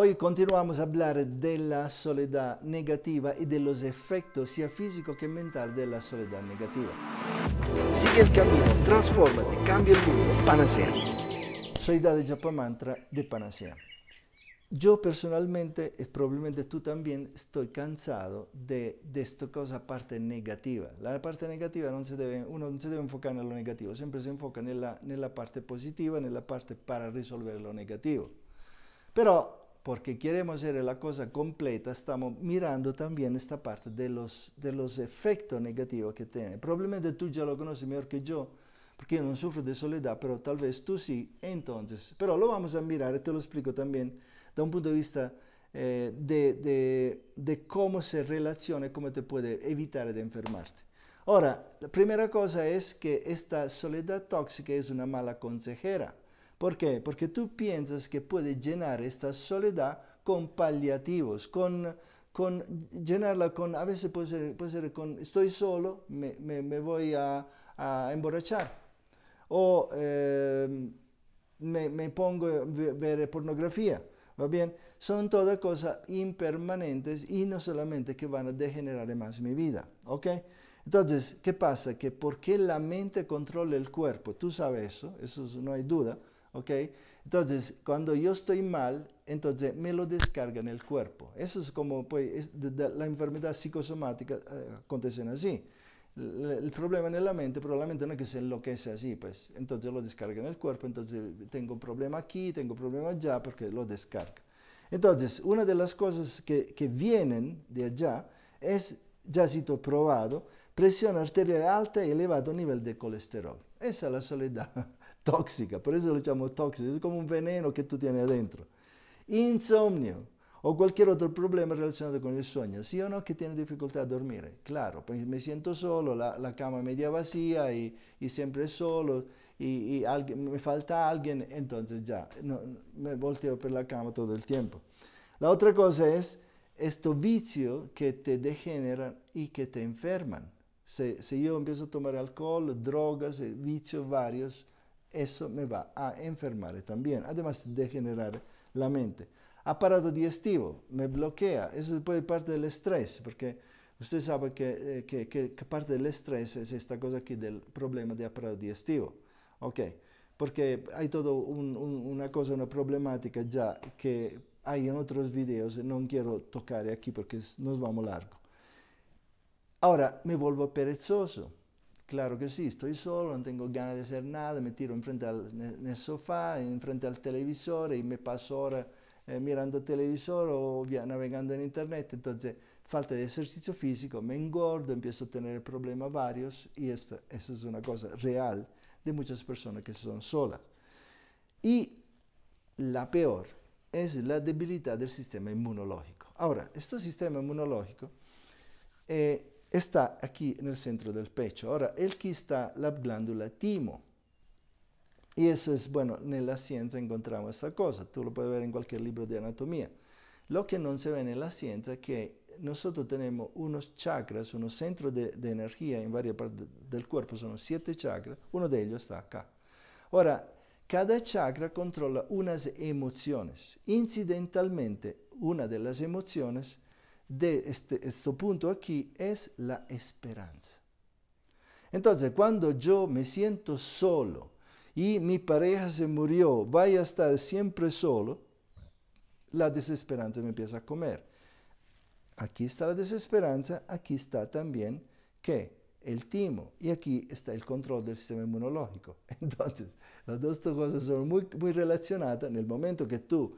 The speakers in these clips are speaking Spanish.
Hoy continuamos a hablar de la soledad negativa y de los efectos, sea físico que mental, de la soledad negativa. Sigue el camino, transfórmate, cambia el mundo, panacea. Soledad de Japamantra Mantra de Panacea. Yo personalmente, y probablemente tú también, estoy cansado de, de esta cosa parte negativa. La parte negativa no se debe, uno no se debe enfocar en lo negativo, siempre se enfoca en la parte positiva, en la parte para resolver lo negativo. Pero, porque queremos hacer la cosa completa, estamos mirando también esta parte de los, de los efectos negativos que tiene. Probablemente tú ya lo conoces mejor que yo, porque yo no sufro de soledad, pero tal vez tú sí, entonces. Pero lo vamos a mirar y te lo explico también da un punto de vista eh, de, de, de, cómo se relaciona, cómo te puede evitar de enfermarte. Ahora, la primera cosa es que esta soledad tóxica es una mala consejera. ¿Por qué? Porque tú piensas que puedes llenar esta soledad con paliativos, con, con llenarla con, a veces puede ser, puede ser con, estoy solo, me, me, voy a, emborrachar. O em, me, pongo a ver pornografía. ¿Va bien? Son todas cosas impermanentes y no solamente que van a degenerar más mi vida. ¿Ok? Entonces, ¿qué pasa? Que porque la mente controla el cuerpo, tú sabes eso, eso no hay duda, ¿ok? Entonces, cuando yo estoy mal, entonces me lo descarga en el cuerpo. Eso es como, pues, la enfermedad psicosomática eh, acontece así. El, problema en la mente, probablemente no es que se enloquece así, pues, entonces lo descarga en el cuerpo, entonces tengo un problema aquí, tengo un problema allá, porque lo descarga. Entonces, una de las cosas que, que vienen de allá es, ya sido probado, presión arterial alta y elevado nivel de colesterol. Esa es la soledad. tóxica, por eso lo llamo tóxica, es como un veneno que tú tienes adentro. Insomnio o cualquier otro problema relacionado con el sueño, sí o no que tiene dificultad a dormir, claro, porque me siento solo, la, cama media vacía y, siempre solo y, me falta alguien, entonces ya, me volteo por la cama todo el tiempo. La otra cosa es estos vicios que te degeneran y que te enferman. Si, si, yo empiezo a tomar alcohol, drogas, eh, vicios varios, eso me va a enfermar también, además de generar la mente. Aparato digestivo me bloquea, eso puede parte del estrés, porque usted sabe eh, que, que, que, parte del estrés es esta cosa aquí del problema de aparato digestivo. Ok, porque hay toda una cosa, una problemática ya que hay en otros videos, no quiero tocar aquí porque nos vamos largo. Ahora me vuelvo perezoso Claro que sí, estoy solo, no tengo ganas de hacer nada, me tiro enfrente al, en el sofá, enfrente al televisor y me paso horas eh, mirando el televisor o via, navegando en internet. Entonces, falta de ejercicio físico, me engordo, empiezo a tener problemas varios y esta, es una cosa real de muchas personas que son solas. Y la peor es la debilidad del sistema inmunológico. Ahora, este sistema inmunológico... es... Eh, está aquí en el centro del pecho. Ahora, el que está la glándula timo. Y eso es, bueno, en la ciencia encontramos esta cosa, tú lo puedes ver en cualquier libro de anatomía. Lo que no se ve en la ciencia es que nosotros tenemos unos chakras, unos centros de, de energía en varias partes del cuerpo, son siete chakras, uno de ellos está acá. Ahora, cada chakra controla unas emociones. Incidentalmente, una de las emociones de este, este, punto aquí es la esperanza. Entonces, cuando yo me siento solo y mi pareja se murió, vaya a estar siempre solo, la desesperanza me empieza a comer. Aquí está la desesperanza, aquí está también que el timo y aquí está el control del sistema inmunológico. Entonces, las dos cosas son muy, muy relacionadas en el momento que tú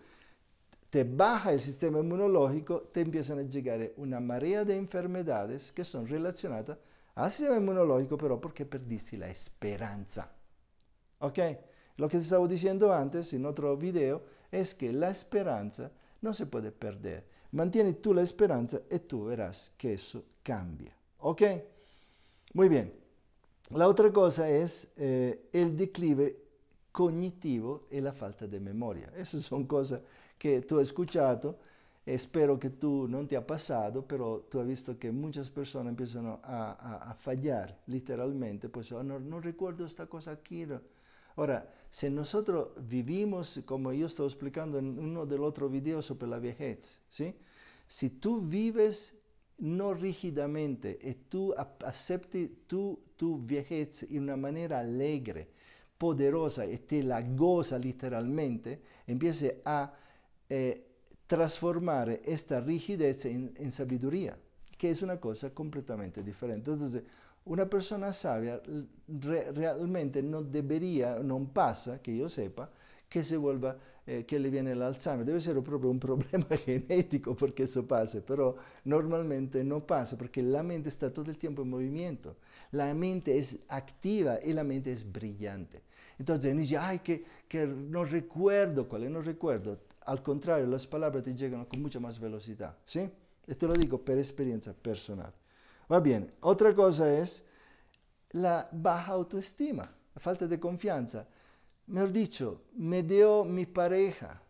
te baja il sistema inmunológico, te empiezan a llegar una marea di enfermedades che sono relacionadas al sistema inmunológico, però perché perdiste la esperanza. ¿Ok? Lo che te stavo diciendo antes in otro video è che la esperanza non se puede perdere. Mantieni tu la esperanza e tu verás che eso cambia. ¿Ok? Muy bien. La otra cosa è eh, el declive cognitivo e la falta di memoria. Esas son cosas que tú has escuchado. Espero que tú no te ha pasado, pero tú has visto que muchas personas empiezan a, a, fallar, literalmente, pues oh, no, recuerdo esta cosa aquí. Ahora, si nosotros vivimos, como yo estaba explicando en uno del otro video sobre la vejez, ¿sí? si tú vives no rígidamente y tú aceptes tu, tu vejez de una manera alegre, poderosa, y te la goza literalmente, empiece a eh, transformar esta rigidez en, sabiduría, que es una cosa completamente diferente. Entonces, una persona sabia realmente no debería, no pasa, que yo sepa, que se vuelva, eh, que le viene el alzano Debe ser proprio un problema genético porque eso pase, pero normalmente no pasa porque la mente está todo el tiempo en movimiento. La mente es activa y la mente es brillante. Entonces, dice, ay, que, que no recuerdo, ¿cuál no recuerdo? al contrario, las palabras te llegan con mucha más velocidad, ¿sí? Y te lo digo por experiencia personal. Va bien, otra cosa es la baja autoestima, la falta de confianza. Me Mejor dicho, me dio mi pareja,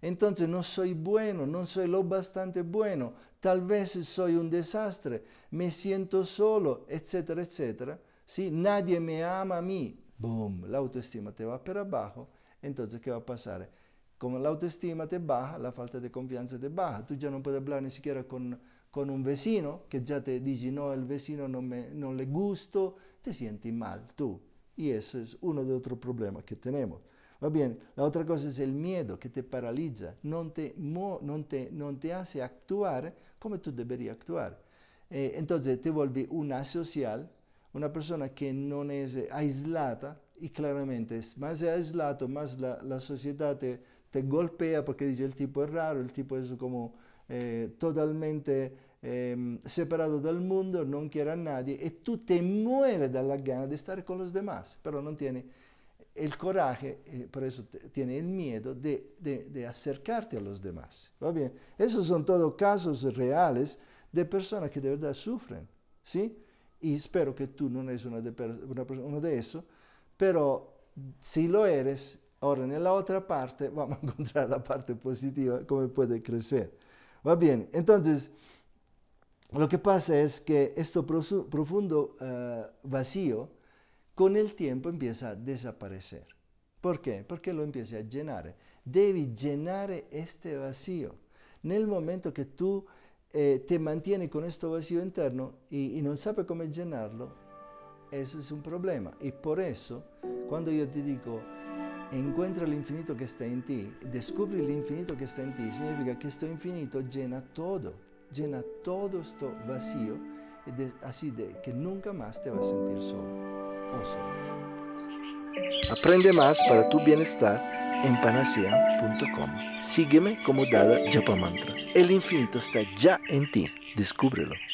entonces no soy bueno, no soy lo bastante bueno, tal vez soy un desastre, me siento solo, etcétera, etcétera. ¿Sí? Nadie me ama a mí. Boom, la autoestima te va para abajo. Entonces, ¿qué va a pasar? come la autoestima te baja, la falta di confianza te baja. Tú già non puoi parlare ni siquiera con, con un vecino, che già te dici no, el vecino non, me, no le gusto, te sientes mal tú. Y ese es uno de otros problemas que tenemos. Va bien, la otra cosa è il miedo che te paralizza, non te, no te, no te hace actuar como tú deberías actuar. entonces te vuelve un asocial, una persona che non è aislada e chiaramente, es más aislado, más la, la sociedad te te golpea porque dice el tipo es raro, el tipo es como eh, totalmente em, separado del mundo no quiere a nadie y tú te mueres la gana de estar con los demás, pero no tiene el coraje, eh, por eso tiene el miedo de, de, acercarte a los demás. ¿Va bien? Esos son todos casos reales de personas que de verdad sufren, ¿sí? Y espero que tú no eres una de, uno de esos, pero si lo eres, Ahora, en la otra parte vamos a encontrar la parte positiva, cómo puede crecer. Va bien, entonces, lo que pasa es que este profundo eh, vacío con el tiempo empieza a desaparecer. ¿Por qué? Porque lo empieza a llenar. Debes llenar este vacío. En el momento que tú eh, te mantienes con este vacío interno y, y no sabes cómo llenarlo, eso es un problema. Y por eso, cuando yo te digo, encuentra el infinito que está en ti, descubre el infinito que está en ti, significa que este infinito llena todo, llena todo esto vacío, así de que nunca más te vas a sentir solo o solo. Aprende más para tu bienestar en panacea.com. Sígueme como Dada Japamantra. El infinito está ya en ti, descúbrelo.